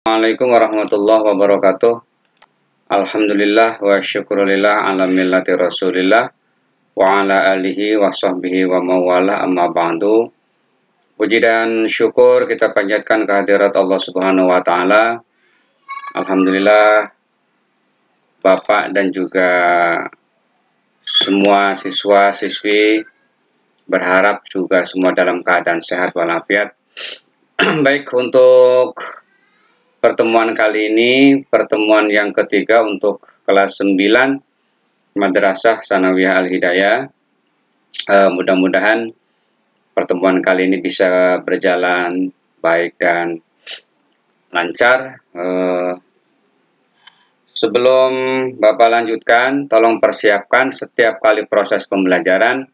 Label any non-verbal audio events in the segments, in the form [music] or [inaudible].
Assalamualaikum warahmatullahi wabarakatuh Alhamdulillah wa syukurillah ala millati rasulillah wa ala alihi wa sahbihi wa mawala amma ba'du Puji dan syukur kita panjatkan kehadirat Allah subhanahu wa ta'ala Alhamdulillah Bapak dan juga semua siswa-siswi berharap juga semua dalam keadaan sehat walafiat [clears throat] Baik untuk Pertemuan kali ini pertemuan yang ketiga untuk kelas 9 Madrasah Sanawiyah Al-Hidayah. Uh, mudah-mudahan pertemuan kali ini bisa berjalan baik dan lancar. Uh, sebelum Bapak lanjutkan, tolong persiapkan setiap kali proses pembelajaran.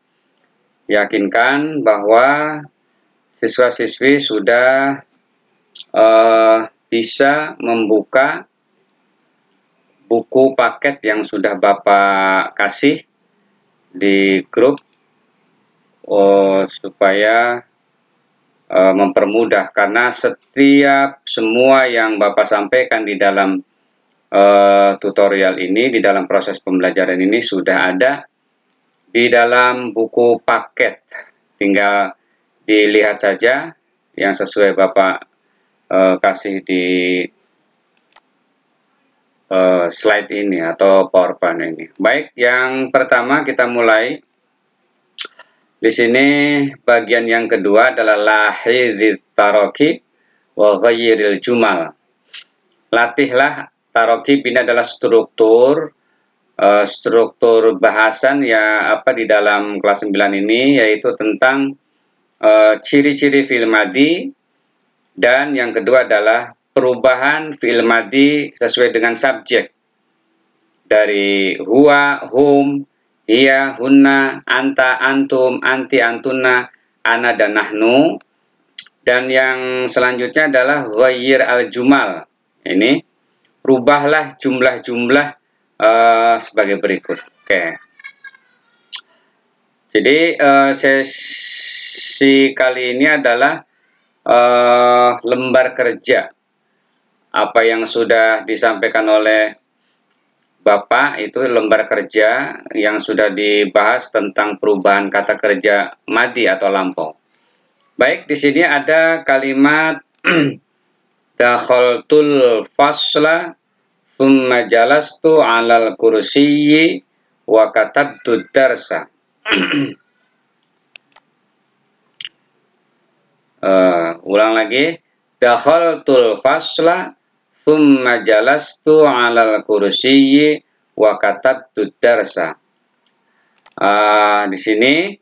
Yakinkan bahwa siswa-siswi sudah uh, bisa membuka buku paket yang sudah Bapak kasih di grup oh, supaya eh, mempermudah karena setiap semua yang Bapak sampaikan di dalam eh, tutorial ini di dalam proses pembelajaran ini sudah ada di dalam buku paket tinggal dilihat saja yang sesuai Bapak Eh, kasih di uh, slide ini atau powerpoint ini. Baik, yang pertama kita mulai. Di sini bagian yang kedua adalah lahizit taroki wa ghayiril jumal. Latihlah taroki ini adalah struktur eh, struktur bahasan ya apa di dalam kelas 9 ini yaitu tentang ciri-ciri uh, dan yang kedua adalah perubahan fi'il madi sesuai dengan subjek. Dari huwa, hum, ia, hunna, anta, antum, anti, antuna, ana, dan nahnu. Dan yang selanjutnya adalah ghayir al-jumal. Ini rubahlah jumlah-jumlah uh, sebagai berikut. Oke. Okay. Jadi eh, sesi kali ini adalah uh, lembar kerja apa yang sudah disampaikan oleh Bapak itu lembar kerja yang sudah dibahas tentang perubahan kata kerja madi atau lampau. Baik, di sini ada kalimat [clears throat] dakhaltul fasla thumma jalastu 'alal kursiyyi wa katabtu darsa. [clears throat] Ulang lagi. Dakhaltul fasla thumma jalastu 'alal kursiyyi wa katabtu darsa. Uh, di sini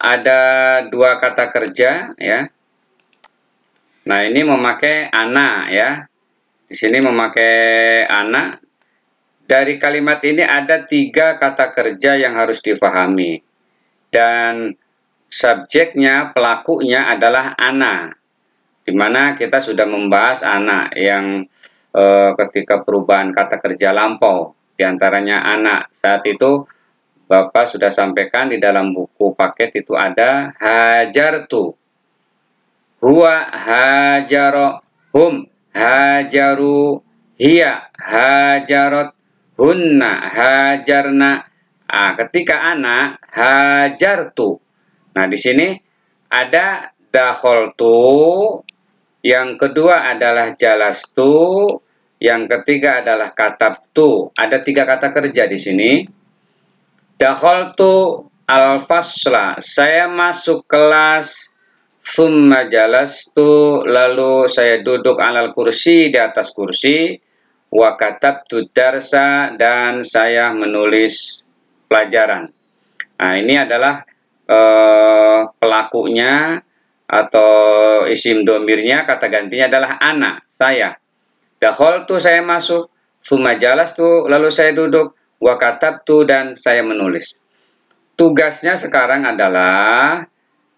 ada dua kata kerja ya. Nah, ini memakai anak ya. Di sini memakai anak. Dari kalimat ini ada tiga kata kerja yang harus difahami. Dan subjeknya, pelakunya adalah anak. Dimana kita sudah membahas anak yang e, ketika perubahan kata kerja lampau, diantaranya anak. Saat itu Bapak sudah sampaikan di dalam buku paket itu ada hajar tu, Huwa hajaro hum hajaru hiya hajarot hunna hajarna. Ah, ketika anak hajar tuh Nah, di sini ada dahol tu, yang kedua adalah jalastu, yang ketiga adalah tu. Ada tiga kata kerja di sini. tu al-fasla, saya masuk kelas, summa jalastu, lalu saya duduk alal kursi, di atas kursi, wa katabtu darsa, dan saya menulis pelajaran. Nah, ini adalah eh, pelakunya atau isim domirnya kata gantinya adalah ana, saya. Dahol tuh saya masuk, suma jalas tu lalu saya duduk, wakatab tuh dan saya menulis. Tugasnya sekarang adalah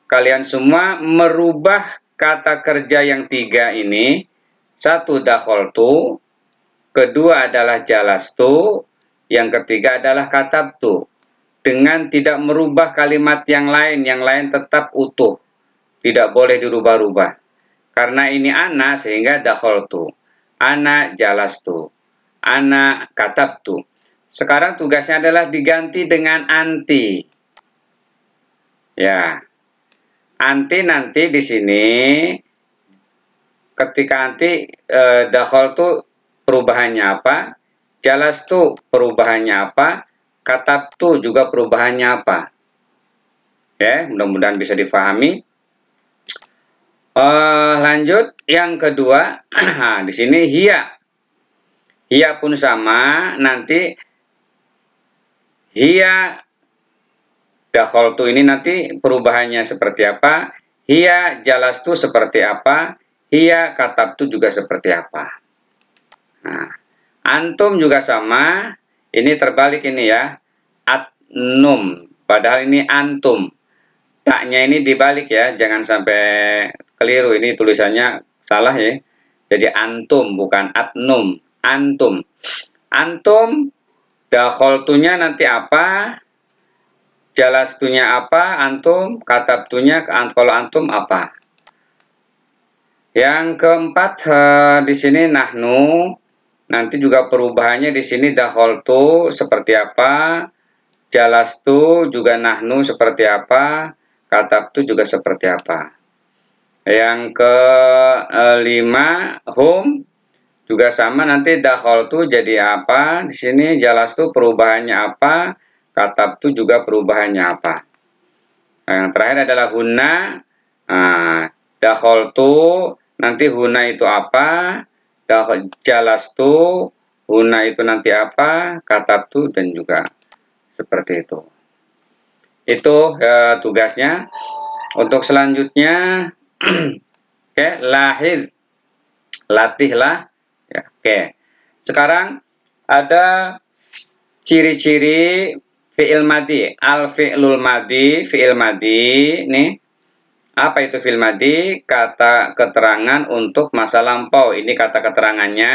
kalian semua merubah kata kerja yang tiga ini. Satu dahol tuh kedua adalah jalas tuh yang ketiga adalah katap tuh dengan tidak merubah kalimat yang lain, yang lain tetap utuh. Tidak boleh dirubah-rubah. Karena ini anak, sehingga dahol tu, anak jelas tu, anak Ana tu. Sekarang tugasnya adalah diganti dengan anti. Ya. Anti nanti di sini ketika anti eh, tu tu perubahannya apa? jelas tu perubahannya apa? kata tu juga perubahannya apa? Ya, mudah-mudahan bisa difahami. Uh, lanjut, yang kedua, [clears throat] ah, di sini hia. Hia pun sama, nanti hia tu ini nanti perubahannya seperti apa, hia jalas tu seperti apa, hia katab tu juga seperti apa. Nah, antum juga sama, ini terbalik ini ya. Atnum. Padahal ini antum. Taknya ini dibalik ya. Jangan sampai keliru. Ini tulisannya salah ya. Jadi antum bukan atnum. Antum. Antum dakholtunya nanti apa? Jalastunya apa? Antum. Katabtunya kalau antum apa? Yang keempat eh, di sini nahnu Nanti juga perubahannya di sini dahol tu seperti apa, jelas tu juga nahnu seperti apa, katab tu juga seperti apa. Yang kelima lima hum juga sama nanti dahol tu jadi apa, di sini jelas tu perubahannya apa, katab tu juga perubahannya apa. yang terakhir adalah huna. Nah, dahol tu nanti huna itu apa? Dah jelas tuh, una itu nanti apa kata tuh, dan juga seperti itu itu e, tugasnya untuk selanjutnya [clears throat] oke okay, lahir, latihlah ya, oke okay. sekarang ada ciri-ciri fi'il madi al fi'lul madi fi'il madi nih apa itu fil madi? Kata keterangan untuk masa lampau. Ini kata keterangannya.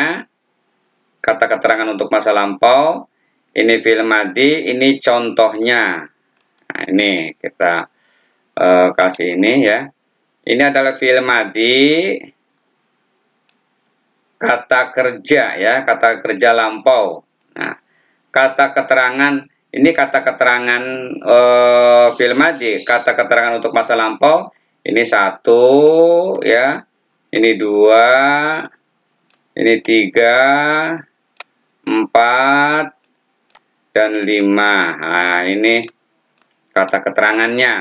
Kata keterangan untuk masa lampau. Ini fil madi, ini contohnya. Nah, ini kita uh, kasih ini ya. Ini adalah fil madi kata kerja ya, kata kerja lampau. Nah, kata keterangan ini kata keterangan uh, fil madi, kata keterangan untuk masa lampau ini satu ya ini dua ini tiga empat dan lima nah ini kata keterangannya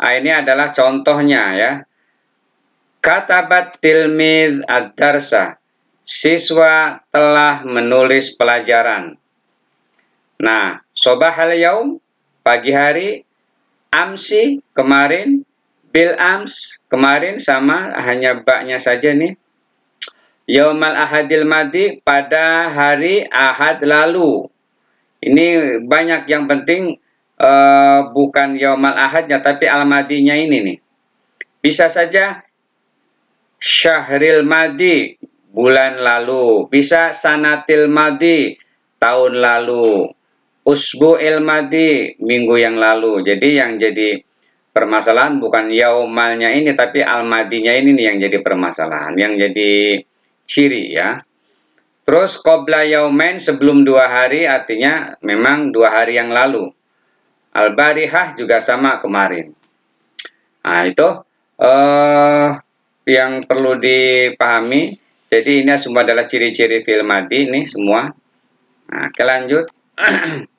nah, ini adalah contohnya ya katabat tilmid ad-darsa siswa telah menulis pelajaran nah sobah hal yaum pagi hari amsi kemarin Bill ams kemarin sama hanya baknya saja nih. Yomal ahadil madi pada hari ahad lalu. Ini banyak yang penting uh, bukan Yomal ahadnya tapi al-madinya ini nih. Bisa saja syahril madi bulan lalu, bisa sanatil madi tahun lalu, usbu il madi minggu yang lalu. Jadi yang jadi permasalahan bukan yaumalnya ini tapi almadinya ini nih yang jadi permasalahan yang jadi ciri ya terus kobla yaumain sebelum dua hari artinya memang dua hari yang lalu al-barihah juga sama kemarin nah itu eh, yang perlu dipahami jadi ini semua adalah ciri-ciri film madi ini semua nah kelanjut [clears throat]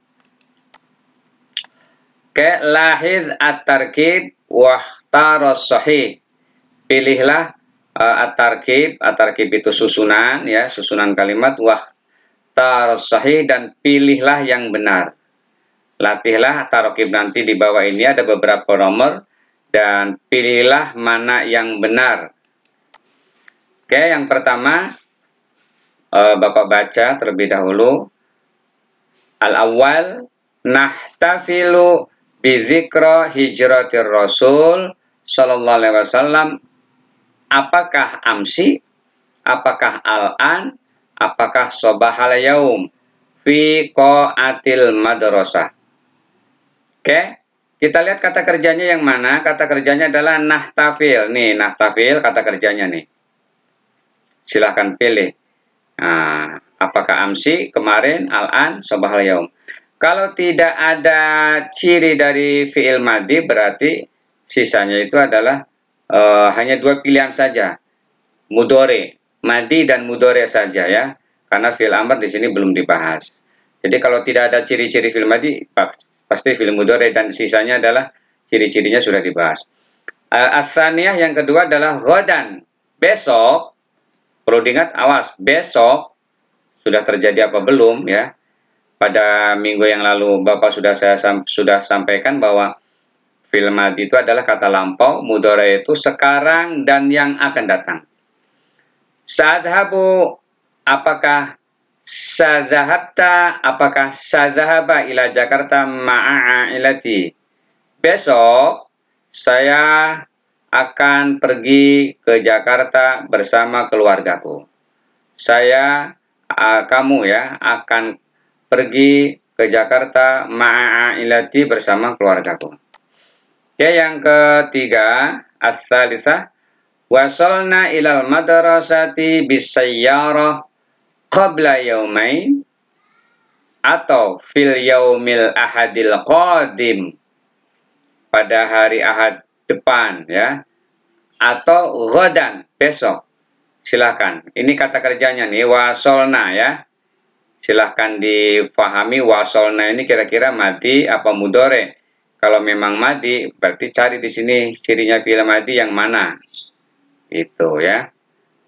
Oke, lahir at-tarkib wahtaros sahih. Pilihlah uh, at-tarkib, at-tarkib itu susunan ya, susunan kalimat wahtaros sahih dan pilihlah yang benar. Latihlah tarokib nanti di bawah ini ada beberapa nomor dan pilihlah mana yang benar. Oke, yang pertama uh, Bapak baca terlebih dahulu. Al-awwal nahtafilu bizikra hijratir rasul sallallahu alaihi wasallam apakah amsi apakah al-an apakah sobahal yaum fi koatil madrasah oke okay? kita lihat kata kerjanya yang mana kata kerjanya adalah nahtafil nih nahtafil kata kerjanya nih silahkan pilih nah, apakah amsi kemarin al-an sobahal yaum kalau tidak ada ciri dari fi'il madi, berarti sisanya itu adalah e, hanya dua pilihan saja. Mudore, madi dan mudore saja ya. Karena fi'il amr di sini belum dibahas. Jadi kalau tidak ada ciri-ciri fi'il madi, pasti fi'il mudore dan sisanya adalah ciri-cirinya sudah dibahas. E, eh, Asaniyah yang kedua adalah godan. Besok perlu diingat awas, besok sudah terjadi apa belum ya pada minggu yang lalu Bapak sudah saya sudah sampaikan bahwa film madi itu adalah kata lampau, mudore itu sekarang dan yang akan datang. Sadhabu apakah sadhabta apakah sadhaba ila Jakarta ma'a ilati? Besok saya akan pergi ke Jakarta bersama keluargaku. Saya uh, kamu ya akan pergi ke Jakarta ma'ailati bersama keluargaku. Ya, yang ketiga, as-salisah wasalna ilal madrasati bisayyarah qabla yaumain atau fil yaumil ahadil qadim pada hari ahad depan ya atau ghadan besok Silakan. ini kata kerjanya nih wasolna ya silahkan difahami wasolna ini kira-kira mati apa mudore. Kalau memang mati, berarti cari di sini cirinya fi'il mati yang mana. Itu ya.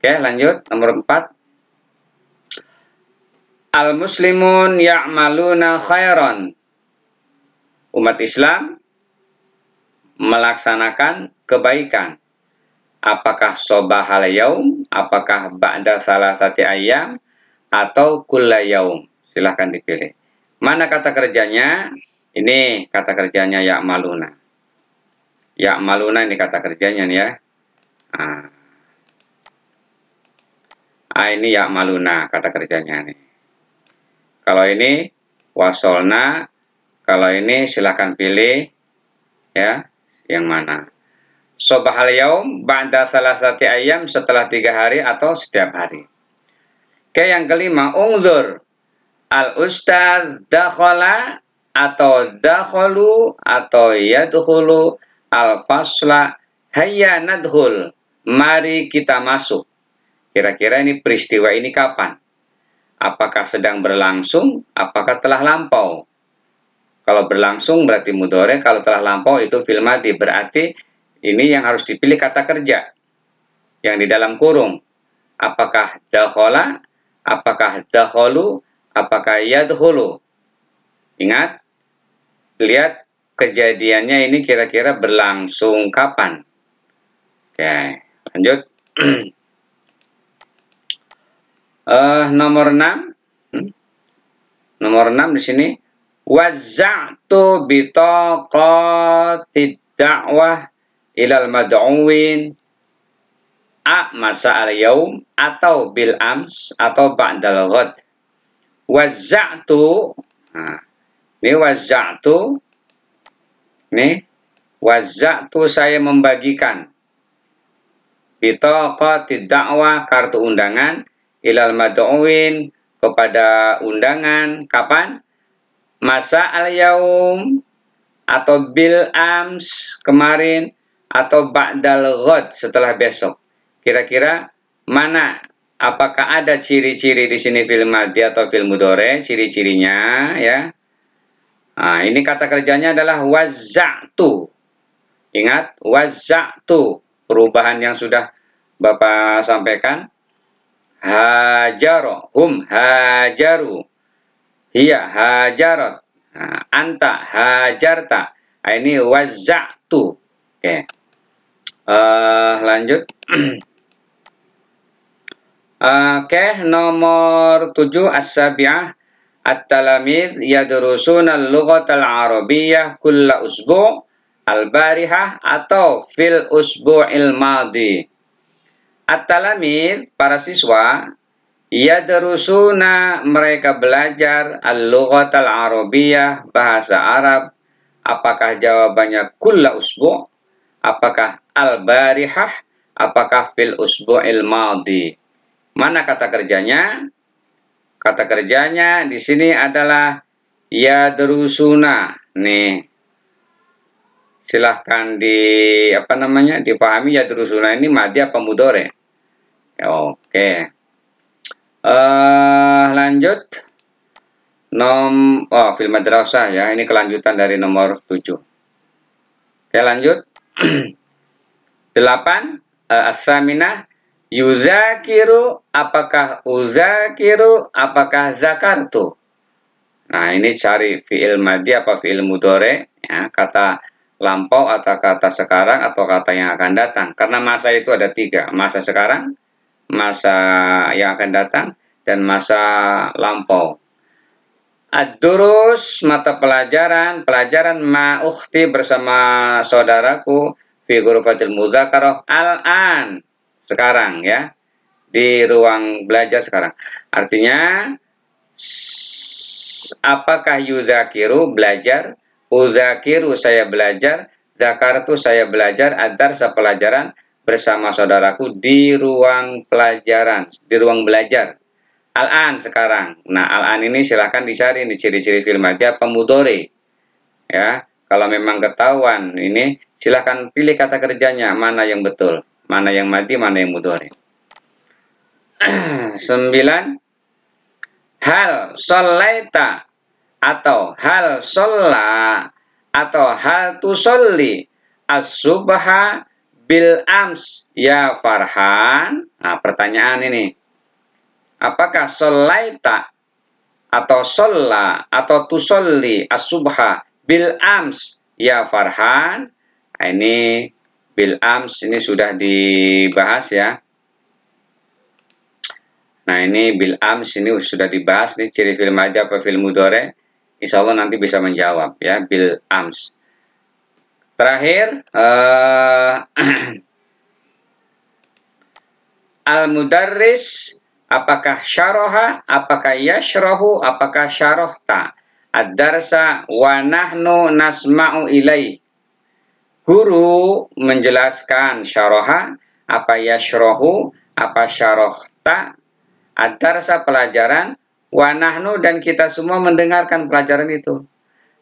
Oke, lanjut. Nomor 4. Al-muslimun ya'maluna khairan. Umat Islam melaksanakan kebaikan. Apakah sobahal yaum, apakah ba'da salah satu ayam, atau yaum. Silahkan dipilih. Mana kata kerjanya? Ini kata kerjanya ya maluna. Ya maluna ini kata kerjanya nih ya. Ah. ah ini ya maluna kata kerjanya nih. Kalau ini wasolna, kalau ini silahkan pilih ya yang mana. Sobahal yaum salah satu ayam setelah tiga hari atau setiap hari. Oke, yang kelima, Ungdur Al-ustaz dakhala atau dakhulu atau yadkhulu al-fasla hayya nadkhul. Mari kita masuk. Kira-kira ini peristiwa ini kapan? Apakah sedang berlangsung? Apakah telah lampau? Kalau berlangsung berarti mudore, kalau telah lampau itu filmadi berarti ini yang harus dipilih kata kerja yang di dalam kurung. Apakah dahola? Apakah dahulu, apakah dahulu? Ingat, lihat kejadiannya ini kira-kira berlangsung kapan. Oke, lanjut. uh, [clears throat] nomor 6. Hmm? Nomor 6 di sini. Wazza'tu bitaqatid da'wah ilal mad'uwin a masa al yaum atau bil ams atau wazak tu ni wazak tu ni wazak tu saya membagikan kau tidak wa kartu undangan ilal mad'uin kepada undangan kapan masa al yaum atau bil ams kemarin atau ba'dal ghad setelah besok Kira-kira mana apakah ada ciri-ciri di sini film madi atau film mudore ciri-cirinya ya nah, ini kata kerjanya adalah wazatu ingat wazatu perubahan yang sudah bapak sampaikan hajaro hum hajaru iya hajarot nah, anta hajarta nah, ini wazatu oke okay. uh, eh, lanjut [clears throat] Oke, okay, nomor 7 as-sabi'ah at-talamiz yadrusuna al arabiyah kulla usbu' al-barihah atau fil usbu'il madi. At-talamiz para siswa yadrusuna mereka belajar al al-arabiyah bahasa Arab. Apakah jawabannya kulla usbu'? Apakah al-barihah? Apakah fil usbu'il madi? Mana kata kerjanya? Kata kerjanya di sini adalah yadrusuna. Nih. Silahkan di apa namanya? dipahami yadrusuna ini mati apa mudore? Ya, Oke. Okay. Uh, eh, lanjut nom oh film madrasah ya ini kelanjutan dari nomor 7 oke lanjut [clears throat] delapan uh, eh, asaminah Yuzakiru, apakah uzakiru, apakah zakartu? Nah, ini cari fi'il madi apa fi'il mudore, ya, kata lampau atau kata sekarang atau kata yang akan datang. Karena masa itu ada tiga, masa sekarang, masa yang akan datang, dan masa lampau. Ad-durus, mata pelajaran, pelajaran ma'ukhti bersama saudaraku, fi'il mudakaroh al-an sekarang ya di ruang belajar sekarang artinya apakah yuzakiru belajar uzakiru saya belajar zakartu saya belajar antar sepelajaran bersama saudaraku di ruang pelajaran di ruang belajar Al-An sekarang. Nah, Al-An ini silahkan dicari di ciri-ciri film aja pemudore. Ya, kalau memang ketahuan ini silahkan pilih kata kerjanya mana yang betul. Mana yang mati, mana yang mudhari. 9. Hal solaita atau hal solla atau hal tusolli as-subha bil ams ya Farhan. Nah, pertanyaan ini. Apakah solaita atau solla atau tusolli as-subha bil ams ya Farhan? Nah, ini bil ams ini sudah dibahas ya. Nah ini bil ams ini sudah dibahas nih ciri film aja apa film mudore. Insya Allah nanti bisa menjawab ya bil ams. Terakhir uh, eh, [clears throat] al Mudaris, apakah syaroha apakah yashrohu apakah syarohta ad-darsa wa nahnu nasma'u ilaih Guru menjelaskan syaroha apa ya syrohu apa syarohta, sa pelajaran, wanahnu dan kita semua mendengarkan pelajaran itu.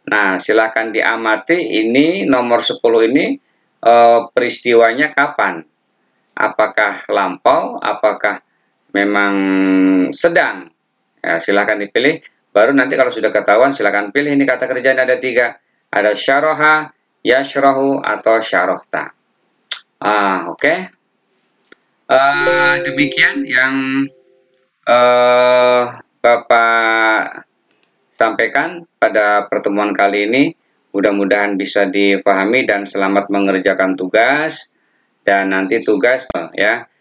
Nah, silahkan diamati ini nomor 10 ini e, peristiwanya kapan? Apakah lampau? Apakah memang sedang? Ya, silahkan dipilih. Baru nanti kalau sudah ketahuan silahkan pilih. Ini kata kerjaan ada tiga. Ada syaroha, yashrahu atau syarohta. Ah, oke. Okay. Uh, demikian yang uh, Bapak sampaikan pada pertemuan kali ini. Mudah-mudahan bisa dipahami dan selamat mengerjakan tugas dan nanti tugas ya